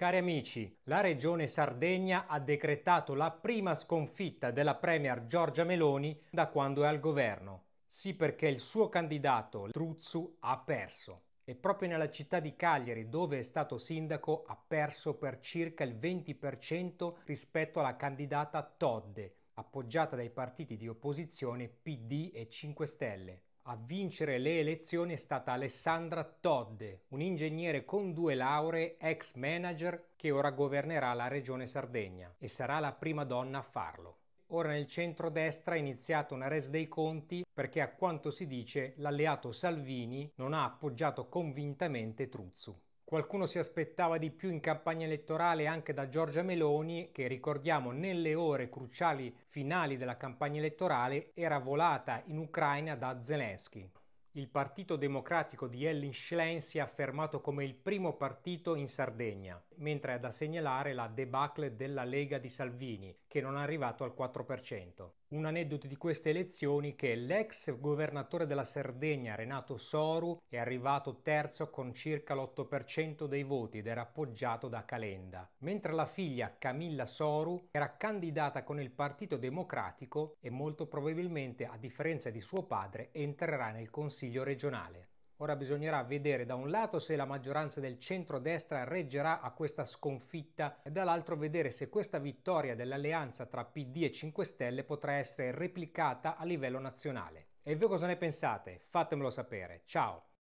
Cari amici, la regione Sardegna ha decretato la prima sconfitta della premier Giorgia Meloni da quando è al governo. Sì perché il suo candidato Truzzu ha perso. E proprio nella città di Cagliari, dove è stato sindaco, ha perso per circa il 20% rispetto alla candidata Todde, appoggiata dai partiti di opposizione PD e 5 Stelle. A vincere le elezioni è stata Alessandra Todde, un ingegnere con due lauree, ex manager, che ora governerà la regione Sardegna e sarà la prima donna a farlo. Ora nel centrodestra è iniziata una res dei conti perché a quanto si dice l'alleato Salvini non ha appoggiato convintamente Truzzu. Qualcuno si aspettava di più in campagna elettorale anche da Giorgia Meloni, che ricordiamo nelle ore cruciali finali della campagna elettorale era volata in Ucraina da Zelensky. Il Partito Democratico di Ellen Schlein si è affermato come il primo partito in Sardegna mentre è da segnalare la debacle della Lega di Salvini, che non è arrivato al 4%. Un aneddoto di queste elezioni che l'ex governatore della Sardegna Renato Soru è arrivato terzo con circa l'8% dei voti ed era appoggiato da Calenda, mentre la figlia Camilla Soru era candidata con il Partito Democratico e molto probabilmente, a differenza di suo padre, entrerà nel Consiglio regionale. Ora bisognerà vedere da un lato se la maggioranza del centrodestra reggerà a questa sconfitta e dall'altro vedere se questa vittoria dell'alleanza tra PD e 5 Stelle potrà essere replicata a livello nazionale. E voi cosa ne pensate? Fatemelo sapere. Ciao!